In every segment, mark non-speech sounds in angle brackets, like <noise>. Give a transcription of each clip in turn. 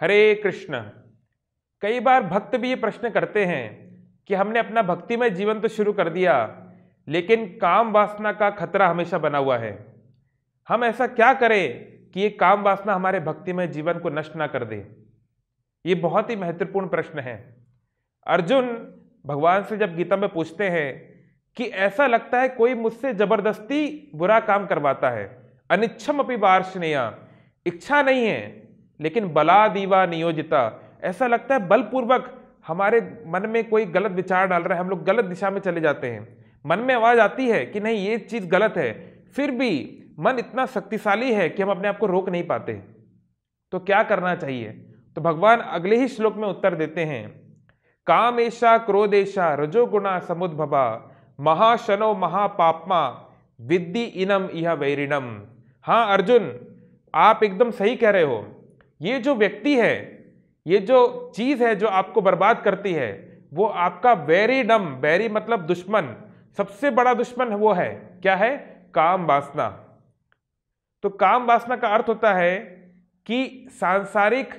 हरे कृष्ण कई बार भक्त भी ये प्रश्न करते हैं कि हमने अपना भक्तिमय जीवन तो शुरू कर दिया लेकिन काम वासना का खतरा हमेशा बना हुआ है हम ऐसा क्या करें कि ये काम वासना हमारे भक्तिमय जीवन को नष्ट ना कर दे ये बहुत ही महत्वपूर्ण प्रश्न है अर्जुन भगवान से जब गीता में पूछते हैं कि ऐसा लगता है कोई मुझसे जबरदस्ती बुरा काम करवाता है अनिच्छम अपनी वार्षणिया इच्छा नहीं है लेकिन बला दीवा नियोजिता ऐसा लगता है बलपूर्वक हमारे मन में कोई गलत विचार डाल रहा है हम लोग गलत दिशा में चले जाते हैं मन में आवाज़ आती है कि नहीं ये चीज़ गलत है फिर भी मन इतना शक्तिशाली है कि हम अपने आप को रोक नहीं पाते तो क्या करना चाहिए तो भगवान अगले ही श्लोक में उत्तर देते हैं काम क्रोध क्रोदेशा रजोगुणा समुद्भवा महाशनो महापापमा विद्धि इनम यह वैरिणम हाँ अर्जुन आप एकदम सही कह रहे हो ये जो व्यक्ति है ये जो चीज़ है जो आपको बर्बाद करती है वो आपका वेरी डम वेरी मतलब दुश्मन सबसे बड़ा दुश्मन वो है क्या है काम वासना तो काम वासना का अर्थ होता है कि सांसारिक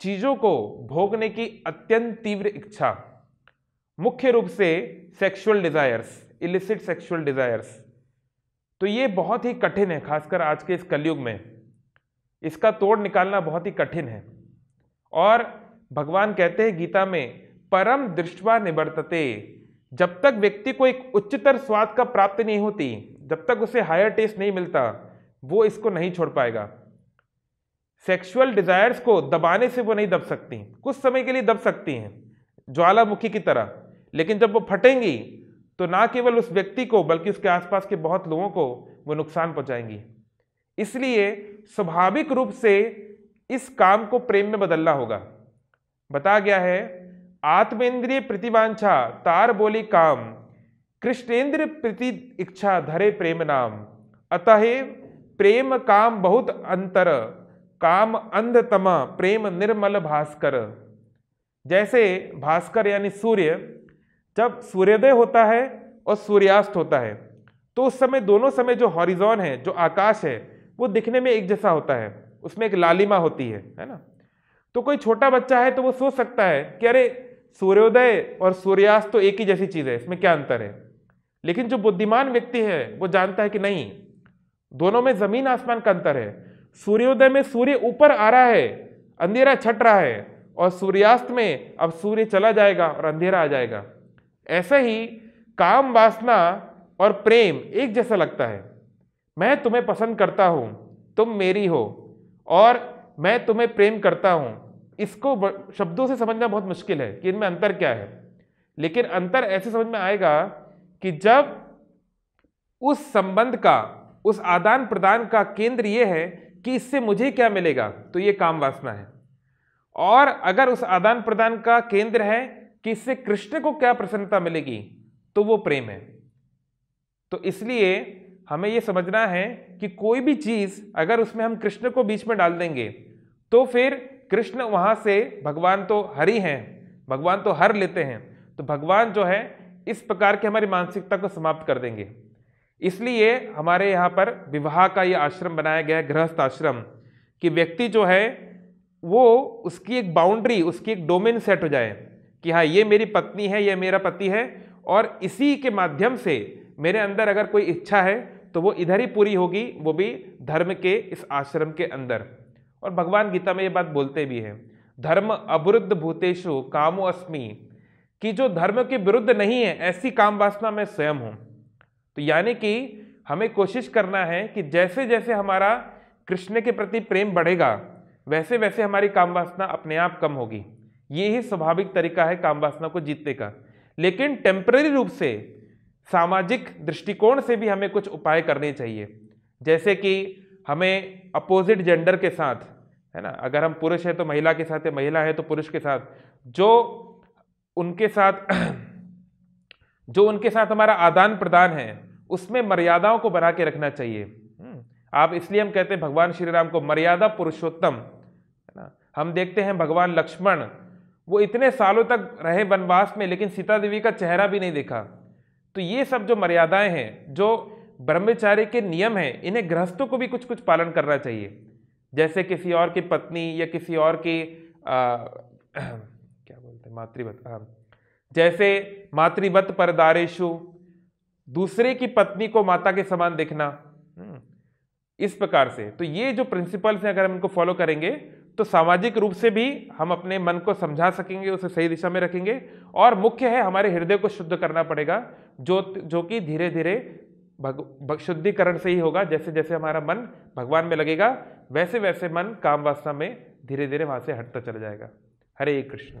चीज़ों को भोगने की अत्यंत तीव्र इच्छा मुख्य रूप से sexual desires illicit sexual desires तो ये बहुत ही कठिन है खासकर आज के इस कलयुग में इसका तोड़ निकालना बहुत ही कठिन है और भगवान कहते हैं गीता में परम दृष्टवा निवर्तते जब तक व्यक्ति को एक उच्चतर स्वाद का प्राप्त नहीं होती जब तक उसे हायर टेस्ट नहीं मिलता वो इसको नहीं छोड़ पाएगा सेक्सुअल डिजायर्स को दबाने से वो नहीं दब सकती कुछ समय के लिए दब सकती हैं ज्वालामुखी की तरह लेकिन जब वो फटेंगी तो ना केवल उस व्यक्ति को बल्कि उसके आसपास के बहुत लोगों को वो नुकसान पहुंचाएंगी इसलिए स्वाभाविक रूप से इस काम को प्रेम में बदलना होगा बताया गया है आत्मेंद्रिय प्रतिवांछा तार बोली काम कृष्णेंद्र प्रति इच्छा धरे प्रेम नाम अतः प्रेम काम बहुत अंतर काम अंधतमा प्रेम निर्मल भास्कर जैसे भास्कर यानी सूर्य जब सूर्योदय होता है और सूर्यास्त होता है तो उस समय दोनों समय जो हॉरिजॉन है जो आकाश है वो दिखने में एक जैसा होता है उसमें एक लालिमा होती है है ना तो कोई छोटा बच्चा है तो वो सोच सकता है कि अरे सूर्योदय और सूर्यास्त तो एक ही जैसी चीज़ है इसमें क्या अंतर है लेकिन जो बुद्धिमान व्यक्ति है वो जानता है कि नहीं दोनों में ज़मीन आसमान का अंतर है सूर्योदय में सूर्य ऊपर आ रहा है अंधेरा छट रहा है और सूर्यास्त में अब सूर्य चला जाएगा और अंधेरा आ जाएगा ऐसा ही काम वासना और प्रेम एक जैसा लगता है मैं तुम्हें पसंद करता हूँ तुम मेरी हो और मैं तुम्हें प्रेम करता हूँ इसको शब्दों से समझना बहुत मुश्किल है कि इनमें अंतर क्या है लेकिन अंतर ऐसे समझ में आएगा कि जब उस संबंध का उस आदान प्रदान का केंद्र ये है कि इससे मुझे क्या मिलेगा तो ये काम वासना है और अगर उस आदान प्रदान का केंद्र है कि इससे कृष्ण को क्या प्रसन्नता मिलेगी तो वो प्रेम है तो इसलिए हमें ये समझना है कि कोई भी चीज़ अगर उसमें हम कृष्ण को बीच में डाल देंगे तो फिर कृष्ण वहाँ से भगवान तो हरि हैं भगवान तो हर लेते हैं तो भगवान जो है इस प्रकार के हमारी मानसिकता को समाप्त कर देंगे इसलिए हमारे यहाँ पर विवाह का ये आश्रम बनाया गया है गृहस्थ आश्रम कि व्यक्ति जो है वो उसकी एक बाउंड्री उसकी एक डोमेन सेट हो जाए कि हाँ ये मेरी पत्नी है ये मेरा पति है और इसी के माध्यम से मेरे अंदर अगर कोई इच्छा है तो वो इधर ही पूरी होगी वो भी धर्म के इस आश्रम के अंदर और भगवान गीता में ये बात बोलते भी हैं धर्म अवरुद्ध भूतेशु कामो अस्मी कि जो धर्म के विरुद्ध नहीं है ऐसी काम वासना मैं स्वयं हूँ तो यानी कि हमें कोशिश करना है कि जैसे जैसे हमारा कृष्ण के प्रति प्रेम बढ़ेगा वैसे वैसे हमारी काम वासना अपने आप कम होगी ये ही स्वाभाविक तरीका है काम वासना को जीतने का लेकिन टेम्प्रेरी रूप से सामाजिक दृष्टिकोण से भी हमें कुछ उपाय करने चाहिए जैसे कि हमें अपोजिट जेंडर के साथ है ना अगर हम पुरुष हैं तो महिला के साथ है महिला है तो पुरुष के साथ जो उनके साथ जो उनके साथ हमारा आदान प्रदान है उसमें मर्यादाओं को बना के रखना चाहिए हम्म, आप इसलिए हम कहते हैं भगवान श्री राम को मर्यादा पुरुषोत्तम है ना हम देखते हैं भगवान लक्ष्मण वो इतने सालों तक रहे वनवास में लेकिन सीता देवी का चेहरा भी नहीं देखा तो ये सब जो मर्यादाएं हैं जो ब्रह्मचार्य के नियम हैं इन्हें गृहस्थों को भी कुछ कुछ पालन करना चाहिए जैसे किसी और की पत्नी या किसी और की आ, <clears throat> क्या बोलते हैं मातृवत जैसे मातृवत परदारेशु दूसरे की पत्नी को माता के समान देखना हम्म, इस प्रकार से तो ये जो प्रिंसिपल्स हैं अगर हम इनको फॉलो करेंगे तो सामाजिक रूप से भी हम अपने मन को समझा सकेंगे उसे सही दिशा में रखेंगे और मुख्य है हमारे हृदय को शुद्ध करना पड़ेगा जो जो कि धीरे धीरे भग शुद्धिकरण से ही होगा जैसे जैसे हमारा मन भगवान में लगेगा वैसे वैसे मन काम वासना में धीरे धीरे वहाँ से हटता चला जाएगा हरे कृष्ण